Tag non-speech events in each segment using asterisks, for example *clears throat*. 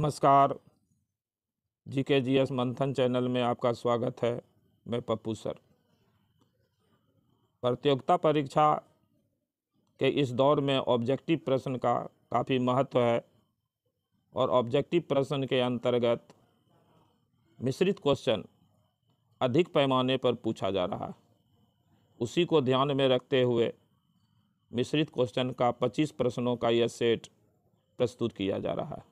नमस्कार जी के G S मंथन चैनल में आपका स्वागत है मैं पप्पू सर प्रतियोगिता परीक्षा के इस दौर में ऑब्जेक्टिव प्रश्न का काफ़ी महत्व है और ऑब्जेक्टिव प्रश्न के अंतर्गत मिश्रित क्वेश्चन अधिक पैमाने पर पूछा जा रहा है उसी को ध्यान में रखते हुए मिश्रित क्वेश्चन का 25 प्रश्नों का यह सेट प्रस्तुत किया जा रहा है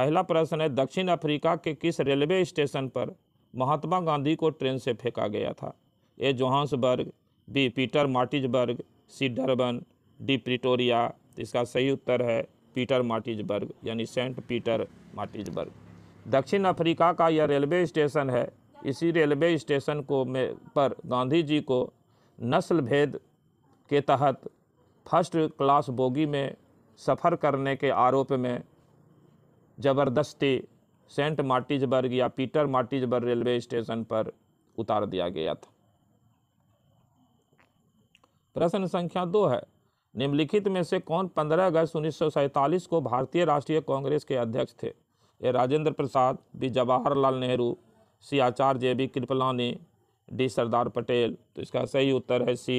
पहला प्रश्न है दक्षिण अफ्रीका के किस रेलवे स्टेशन पर महात्मा गांधी को ट्रेन से फेंका गया था A Johannesburg B Pietermaritzburg C Durban D Pretoria इसका सही उत्तर है पीटर मार्टिजबर्ग यानी सेंट पीटर मार्टिजबर्ग दक्षिण अफ्रीका का यह रेलवे स्टेशन है इसी रेलवे स्टेशन को में पर गांधी जी को नस्ल भेद के तहत फर्स्ट क्लास बोगी में सफ़र करने के आरोप में ज़बरदस्ती सेंट मार्टिजबर्ग या पीटर मार्टिजबर्ग रेलवे स्टेशन पर उतार दिया गया था प्रश्न संख्या दो है निम्नलिखित में से कौन 15 अगस्त उन्नीस को भारतीय राष्ट्रीय कांग्रेस के अध्यक्ष थे ये Rajendra Prasad B Jawaharlal Nehru C Acharya J B Kripalani D Sardar Patel तो इसका सही उत्तर है सी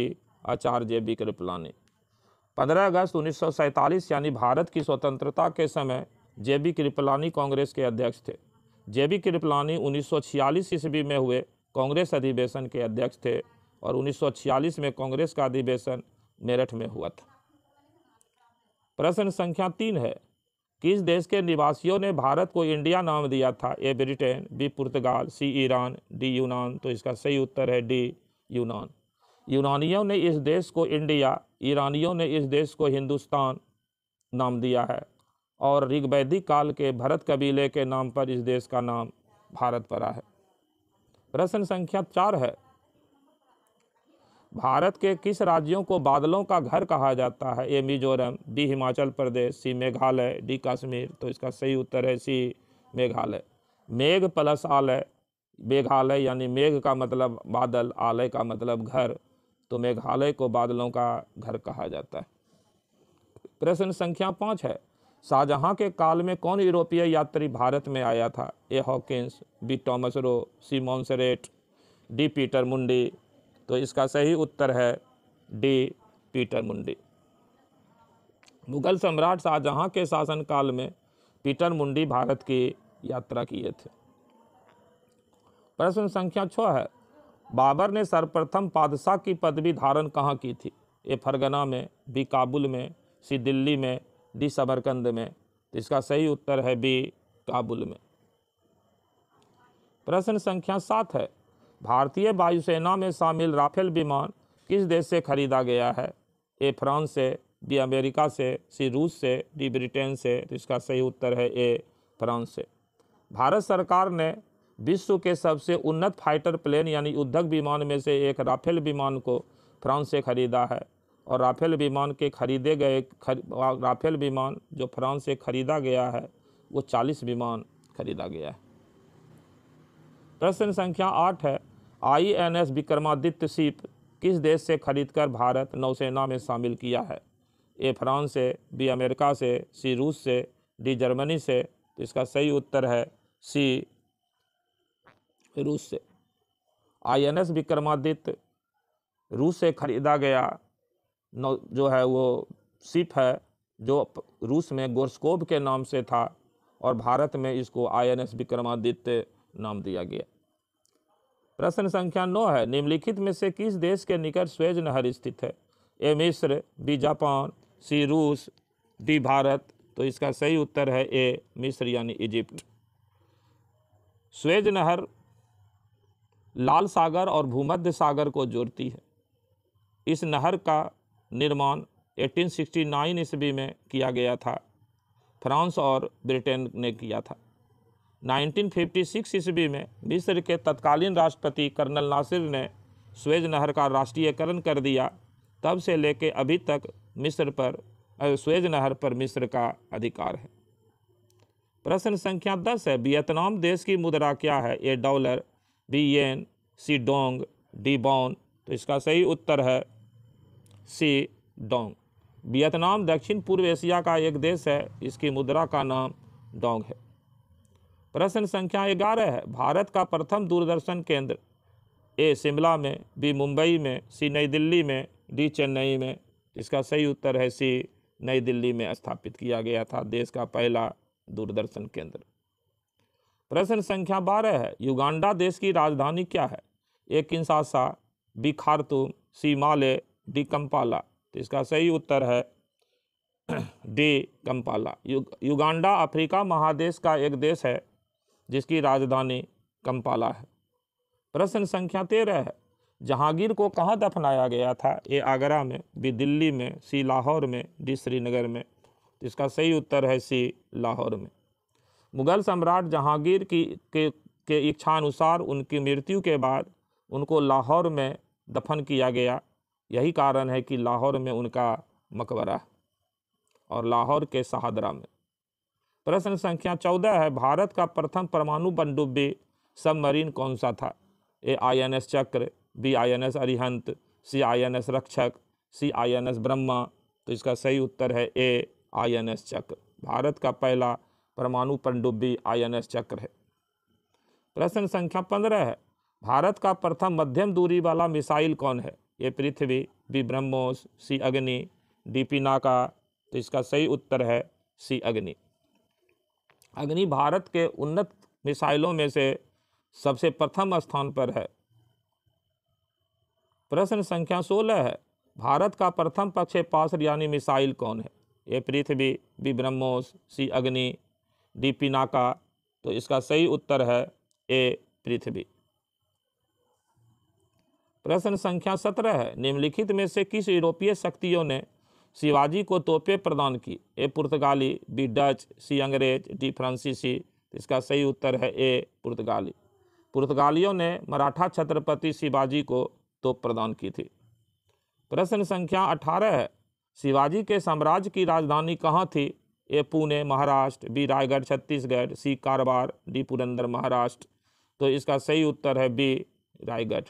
आचार्य जे बी कृपलानी पंद्रह अगस्त उन्नीस यानी भारत की स्वतंत्रता के समय जे बी कृपलानी कांग्रेस के अध्यक्ष थे जे बी कृपलानी उन्नीस सौ ईस्वी में हुए कांग्रेस अधिवेशन के अध्यक्ष थे और 1946 में कांग्रेस का अधिवेशन मेरठ में हुआ था प्रश्न संख्या तीन है किस देश के निवासियों ने भारत को इंडिया नाम दिया था A Britain B Portugal C Iran D यूनान तो इसका सही उत्तर है डी यूनान यूनानियों ने इस देश को इंडिया ईरानियों ने इस देश को हिंदुस्तान नाम दिया है और ऋग्वैदिक काल के भरत कबीले के नाम पर इस देश का नाम भारत पड़ा है प्रश्न संख्या चार है भारत के किस राज्यों को बादलों का घर कहा जाता है A Mizoram D Himachal Pradesh C Meghalaya D Kashmir तो इसका सही उत्तर है सी मेघालय मेघ प्लस आलय मेघालय यानी मेघ का मतलब बादल आलय का मतलब घर तो मेघालय को बादलों का घर कहा जाता है प्रश्न संख्या पाँच है शाहजहाँ के काल में कौन यूरोपीय यात्री भारत में आया था A Hawkins B Thomas Roe C Monserrate D Peter Mundy तो इसका सही उत्तर है डी पीटर मुंडी मुगल सम्राट शाहजहाँ के शासनकाल में पीटर मुंडी भारत की यात्रा किए थे प्रश्न संख्या छः है बाबर ने सर्वप्रथम पादशाह की पदवी धारण कहाँ की थी ए फरगना में बी काबुल में सी दिल्ली में डी सबरकंद में तो इसका सही उत्तर है बी काबुल में प्रश्न संख्या सात है भारतीय वायुसेना में शामिल राफेल विमान किस देश से खरीदा गया है ए फ्रांस से बी अमेरिका से सी रूस से डी ब्रिटेन से तो इसका सही उत्तर है ए फ्रांस से भारत सरकार ने विश्व के सबसे उन्नत फाइटर प्लेन यानी युद्धक विमान में से एक राफेल विमान को फ्रांस से खरीदा है और राफेल विमान के खरीदे गए खर, राफेल विमान जो फ्रांस से खरीदा गया है वो चालीस विमान खरीदा गया है प्रश्न संख्या आठ है आई एन एस विक्रमादित्य सीप किस देश से खरीदकर भारत नौसेना में शामिल किया है ए फ्रांस से बी अमेरिका से सी रूस से डी जर्मनी से तो इसका सही उत्तर है सी रूस से आई एन एस विक्रमादित्य रूस से खरीदा गया जो है वो सिप है जो रूस में गोरस्कोब के नाम से था और भारत में इसको आईएनएस विक्रमादित्य नाम दिया गया प्रश्न संख्या नौ है निम्नलिखित में से किस देश के निकट स्वेज नहर स्थित है ए मिस्र बी जापान सी रूस डी भारत तो इसका सही उत्तर है ए मिस्र यानी इजिप्ट स्वेज नहर लाल सागर और भूमध्य सागर को जोड़ती है इस नहर का निर्माण 1869 ईस्वी में किया गया था फ्रांस और ब्रिटेन ने किया था 1956 ईस्वी में मिस्र के तत्कालीन राष्ट्रपति कर्नल नासिर ने स्वेज नहर का राष्ट्रीयकरण कर दिया तब से लेकर अभी तक मिस्र पर स्वेज नहर पर मिस्र का अधिकार है प्रश्न संख्या दस है वियतनाम देश की मुद्रा क्या है A dollar B yen C dong D बॉन तो इसका सही उत्तर है से डोंग वियतनाम दक्षिण पूर्व एशिया का एक देश है इसकी मुद्रा का नाम डोंग है प्रश्न संख्या ग्यारह है भारत का प्रथम दूरदर्शन केंद्र ए शिमला में बी मुंबई में सी नई दिल्ली में डी चेन्नई में इसका सही उत्तर है सी नई दिल्ली में स्थापित किया गया था देश का पहला दूरदर्शन केंद्र प्रश्न संख्या बारह है युगांडा देश की राजधानी क्या है A Kinshasa B Khartoum C Male D Kampala तो इसका सही उत्तर है डी *clears throat* कंपाला युग, युगांडा अफ्रीका महादेश का एक देश है जिसकी राजधानी कंपाला है प्रश्न संख्या तेरह है जहांगीर को कहाँ दफनाया गया था ए आगरा में बी दिल्ली में सी लाहौर में डी श्रीनगर में तो इसका सही उत्तर है सी लाहौर में मुगल सम्राट जहांगीर की के, के इच्छानुसार उनकी मृत्यु के बाद उनको लाहौर में दफन किया गया यही कारण है कि लाहौर में उनका मकबरा और लाहौर के शाहदरा में प्रश्न संख्या चौदह है भारत का प्रथम परमाणु पनडुब्बी सबमरीन कौन सा था A I N S Chakra B I N S Arihant C I N S Rakshak C I N S Brahma तो इसका सही उत्तर है ए आई एन एस चक्र भारत का पहला परमाणु पनडुब्बी आई एन एस चक्र है प्रश्न संख्या पंद्रह है भारत का प्रथम मध्यम दूरी वाला मिसाइल कौन है ये पृथ्वी बी ब्रह्मोस सी अग्नि डी पी नाका तो इसका सही उत्तर है सी अग्नि अग्नि भारत के उन्नत मिसाइलों में से सबसे प्रथम स्थान पर है प्रश्न संख्या सोलह है भारत का प्रथम पास यानी मिसाइल कौन है ये पृथ्वी बी ब्रह्मोस सी अग्नि डी पी नाका तो इसका सही उत्तर है ए पृथ्वी प्रश्न संख्या सत्रह है निम्नलिखित में से किस यूरोपीय शक्तियों ने शिवाजी को तोपे प्रदान की ए पुर्तगाली बी डच सी अंग्रेज डी फ्रांसीसी इसका सही उत्तर है ए पुर्तगाली पुर्तगालियों ने मराठा छत्रपति शिवाजी को तोप प्रदान की थी प्रश्न संख्या अठारह है शिवाजी के साम्राज्य की राजधानी कहाँ थी A Pune Maharashtra B Raigarh Chhattisgarh C Karwar D Purandar Maharashtra तो इसका सही उत्तर है बी रायगढ़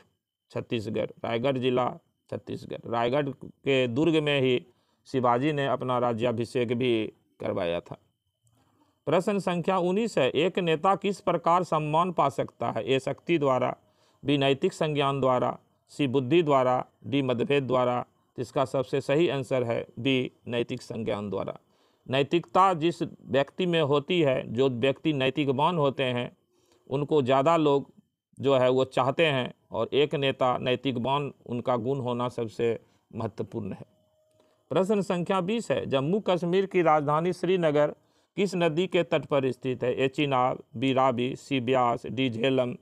छत्तीसगढ़ रायगढ़ जिला छत्तीसगढ़ रायगढ़ के दुर्ग में ही शिवाजी ने अपना राज्याभिषेक भी करवाया था प्रश्न संख्या उन्नीस है एक नेता किस प्रकार सम्मान पा सकता है ए शक्ति द्वारा बी नैतिक संज्ञान द्वारा सी बुद्धि द्वारा डी मतभेद द्वारा इसका सबसे सही आंसर है बी नैतिक संज्ञान द्वारा नैतिकता जिस व्यक्ति में होती है जो व्यक्ति नैतिकवान होते हैं उनको ज़्यादा लोग जो है वो चाहते हैं और एक नेता नैतिकवान उनका गुण होना सबसे महत्वपूर्ण है प्रश्न संख्या बीस है जम्मू कश्मीर की राजधानी श्रीनगर किस नदी के तट पर स्थित है A Chenab B Ravi C Beas D Jhelum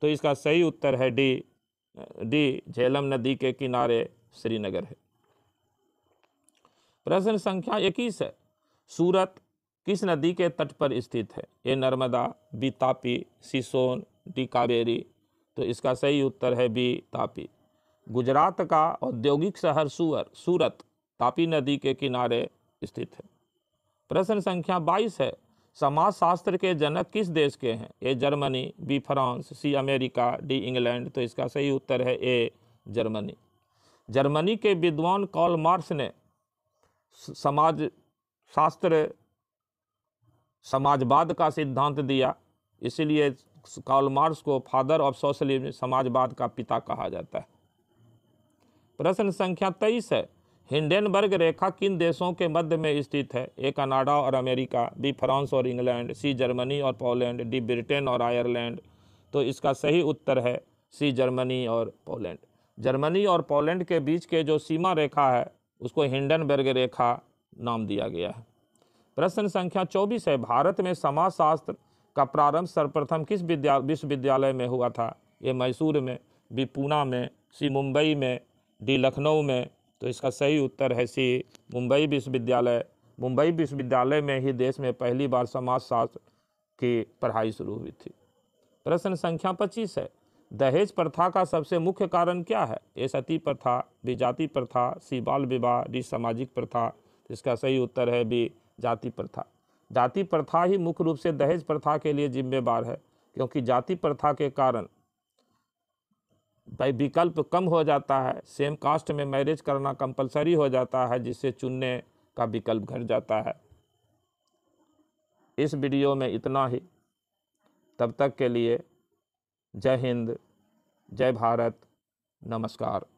तो इसका सही उत्तर है डी डी झेलम नदी के किनारे श्रीनगर है प्रश्न संख्या इक्कीस है सूरत किस नदी के तट पर स्थित है A Narmada B Tapi C Son D Kaveri तो इसका सही उत्तर है बी तापी गुजरात का औद्योगिक शहर सूअर सूरत तापी नदी के किनारे स्थित है प्रश्न संख्या 22 है समाजशास्त्र के जनक किस देश के हैं A Germany B France C America D England तो इसका सही उत्तर है ए जर्मनी जर्मनी के विद्वान कॉल मार्क्स ने समाज शास्त्र समाजवाद का सिद्धांत दिया इसलिए कार्ल मार्क्स को फादर ऑफ सोशलिज्म समाजवाद का पिता कहा जाता है प्रश्न संख्या तेईस है हिंडनबर्ग रेखा किन देशों के मध्य में स्थित है ए कनाडा और अमेरिका बी फ्रांस और इंग्लैंड सी जर्मनी और पोलैंड डी ब्रिटेन और आयरलैंड तो इसका सही उत्तर है सी जर्मनी और पोलैंड जर्मनी और पोलैंड के बीच के जो सीमा रेखा है उसको हिंडनबर्ग रेखा नाम दिया गया है प्रश्न संख्या चौबीस है भारत में समाजशास्त्र का प्रारंभ सर्वप्रथम किस विद्या विश्वविद्यालय में हुआ था ये मैसूर में बी पूना में सी मुंबई में डी लखनऊ में तो इसका सही उत्तर है सी मुंबई विश्वविद्यालय मुंबई विश्वविद्यालय में ही देश में पहली बार समाजशास्त्र की पढ़ाई शुरू हुई थी प्रश्न संख्या पच्चीस है दहेज प्रथा का सबसे मुख्य कारण क्या है ए सती प्रथा बी जाति प्रथा सी बाल विवाह डी सामाजिक प्रथा इसका सही उत्तर है बी जाति प्रथा जाति प्रथा ही मुख्य रूप से दहेज प्रथा के लिए जिम्मेवार है क्योंकि जाति प्रथा के कारण भाई विकल्प कम हो जाता है सेम कास्ट में मैरिज करना कंपलसरी हो जाता है जिससे चुनने का विकल्प घट जाता है इस वीडियो में इतना ही तब तक के लिए जय हिंद जय भारत नमस्कार